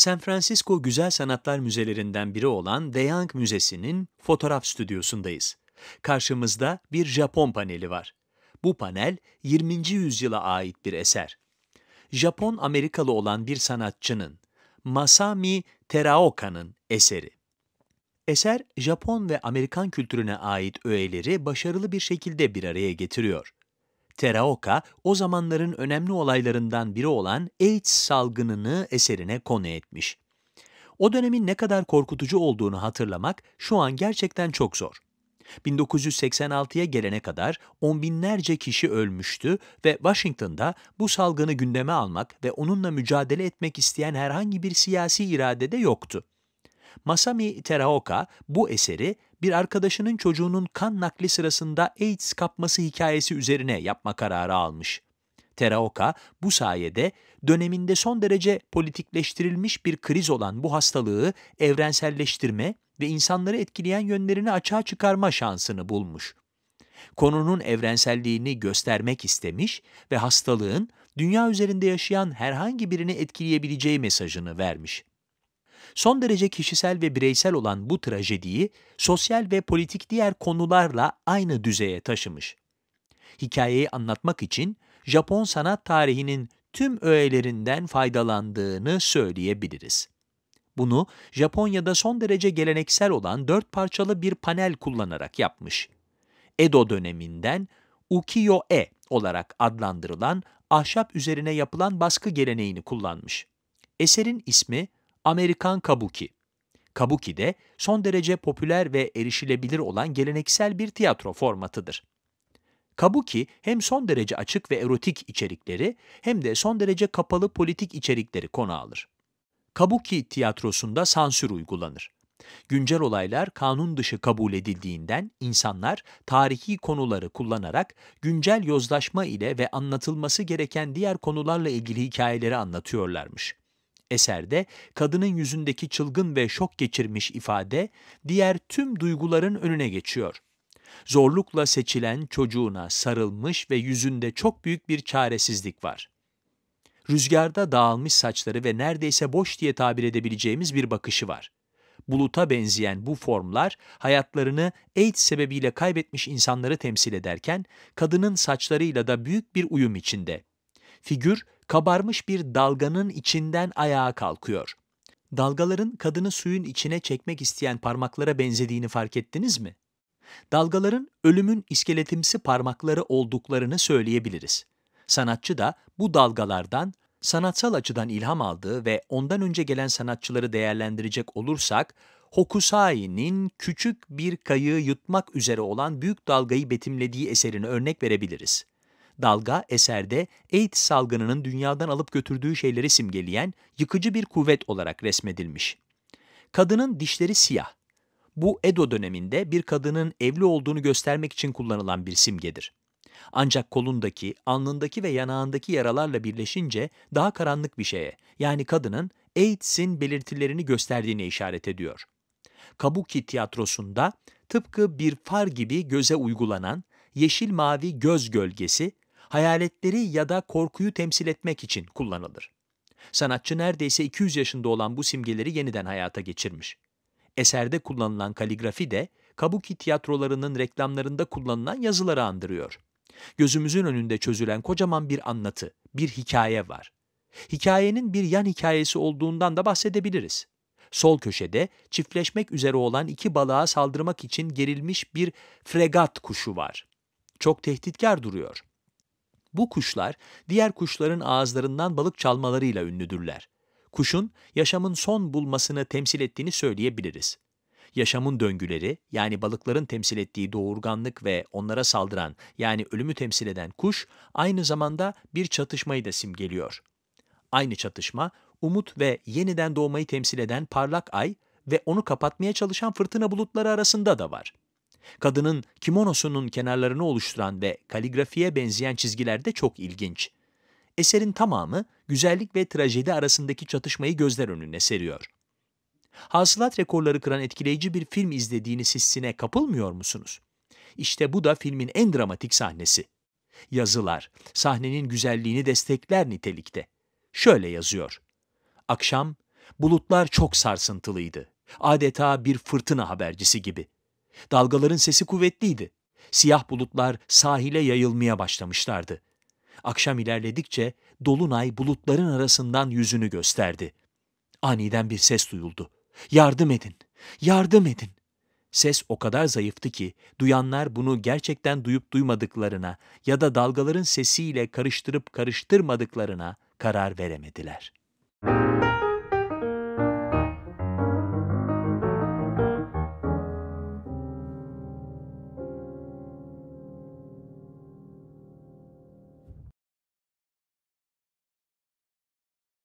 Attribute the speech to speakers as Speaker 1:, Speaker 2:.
Speaker 1: San Francisco Güzel Sanatlar Müzelerinden biri olan De Young Müzesi'nin fotoğraf stüdyosundayız. Karşımızda bir Japon paneli var. Bu panel 20. yüzyıla ait bir eser. Japon Amerikalı olan bir sanatçının, Masami Teraoka'nın eseri. Eser Japon ve Amerikan kültürüne ait öğeleri başarılı bir şekilde bir araya getiriyor. Teraoka, o zamanların önemli olaylarından biri olan AIDS salgınını eserine konu etmiş. O dönemin ne kadar korkutucu olduğunu hatırlamak şu an gerçekten çok zor. 1986'ya gelene kadar on binlerce kişi ölmüştü ve Washington'da bu salgını gündeme almak ve onunla mücadele etmek isteyen herhangi bir siyasi irade de yoktu. Masami Teraoka bu eseri bir arkadaşının çocuğunun kan nakli sırasında AIDS kapması hikayesi üzerine yapma kararı almış. Teraoka bu sayede döneminde son derece politikleştirilmiş bir kriz olan bu hastalığı evrenselleştirme ve insanları etkileyen yönlerini açığa çıkarma şansını bulmuş. Konunun evrenselliğini göstermek istemiş ve hastalığın dünya üzerinde yaşayan herhangi birini etkileyebileceği mesajını vermiş son derece kişisel ve bireysel olan bu trajediyi sosyal ve politik diğer konularla aynı düzeye taşımış. Hikayeyi anlatmak için Japon sanat tarihinin tüm öğelerinden faydalandığını söyleyebiliriz. Bunu Japonya'da son derece geleneksel olan dört parçalı bir panel kullanarak yapmış. Edo döneminden ukiyo-e olarak adlandırılan ahşap üzerine yapılan baskı geleneğini kullanmış. Eserin ismi Amerikan Kabuki. Kabuki de son derece popüler ve erişilebilir olan geleneksel bir tiyatro formatıdır. Kabuki hem son derece açık ve erotik içerikleri hem de son derece kapalı politik içerikleri konu alır. Kabuki tiyatrosunda sansür uygulanır. Güncel olaylar kanun dışı kabul edildiğinden insanlar tarihi konuları kullanarak güncel yozlaşma ile ve anlatılması gereken diğer konularla ilgili hikayeleri anlatıyorlarmış. Eserde kadının yüzündeki çılgın ve şok geçirmiş ifade diğer tüm duyguların önüne geçiyor. Zorlukla seçilen çocuğuna sarılmış ve yüzünde çok büyük bir çaresizlik var. Rüzgarda dağılmış saçları ve neredeyse boş diye tabir edebileceğimiz bir bakışı var. Buluta benzeyen bu formlar hayatlarını AIDS sebebiyle kaybetmiş insanları temsil ederken kadının saçlarıyla da büyük bir uyum içinde. Figür kabarmış bir dalganın içinden ayağa kalkıyor. Dalgaların kadını suyun içine çekmek isteyen parmaklara benzediğini fark ettiniz mi? Dalgaların ölümün iskeletimsi parmakları olduklarını söyleyebiliriz. Sanatçı da bu dalgalardan sanatsal açıdan ilham aldığı ve ondan önce gelen sanatçıları değerlendirecek olursak, Hokusai'nin küçük bir kayığı yutmak üzere olan büyük dalgayı betimlediği eserini örnek verebiliriz dalga eserde AIDS salgınının dünyadan alıp götürdüğü şeyleri simgeleyen yıkıcı bir kuvvet olarak resmedilmiş. Kadının dişleri siyah. Bu Edo döneminde bir kadının evli olduğunu göstermek için kullanılan bir simgedir. Ancak kolundaki, alnındaki ve yanağındaki yaralarla birleşince daha karanlık bir şeye, yani kadının AIDS'in belirtilerini gösterdiğine işaret ediyor. Kabuki tiyatrosunda tıpkı bir far gibi göze uygulanan yeşil-mavi göz gölgesi hayaletleri ya da korkuyu temsil etmek için kullanılır. Sanatçı neredeyse 200 yaşında olan bu simgeleri yeniden hayata geçirmiş. Eserde kullanılan kaligrafi de kabuki tiyatrolarının reklamlarında kullanılan yazıları andırıyor. Gözümüzün önünde çözülen kocaman bir anlatı, bir hikaye var. Hikayenin bir yan hikayesi olduğundan da bahsedebiliriz. Sol köşede çiftleşmek üzere olan iki balığa saldırmak için gerilmiş bir fregat kuşu var. Çok tehditkar duruyor. Bu kuşlar diğer kuşların ağızlarından balık çalmalarıyla ünlüdürler. Kuşun yaşamın son bulmasını temsil ettiğini söyleyebiliriz. Yaşamın döngüleri yani balıkların temsil ettiği doğurganlık ve onlara saldıran yani ölümü temsil eden kuş aynı zamanda bir çatışmayı da simgeliyor. Aynı çatışma umut ve yeniden doğmayı temsil eden parlak ay ve onu kapatmaya çalışan fırtına bulutları arasında da var. Kadının kimonosunun kenarlarını oluşturan ve kaligrafiye benzeyen çizgiler de çok ilginç. Eserin tamamı güzellik ve trajedi arasındaki çatışmayı gözler önüne seriyor. Hasılat rekorları kıran etkileyici bir film izlediğiniz hissine kapılmıyor musunuz? İşte bu da filmin en dramatik sahnesi. Yazılar, sahnenin güzelliğini destekler nitelikte. Şöyle yazıyor. Akşam, bulutlar çok sarsıntılıydı. Adeta bir fırtına habercisi gibi.'' Dalgaların sesi kuvvetliydi. Siyah bulutlar sahile yayılmaya başlamışlardı. Akşam ilerledikçe dolunay bulutların arasından yüzünü gösterdi. Aniden bir ses duyuldu. Yardım edin, yardım edin. Ses o kadar zayıftı ki duyanlar bunu gerçekten duyup duymadıklarına ya da dalgaların sesiyle karıştırıp karıştırmadıklarına karar veremediler. Müzik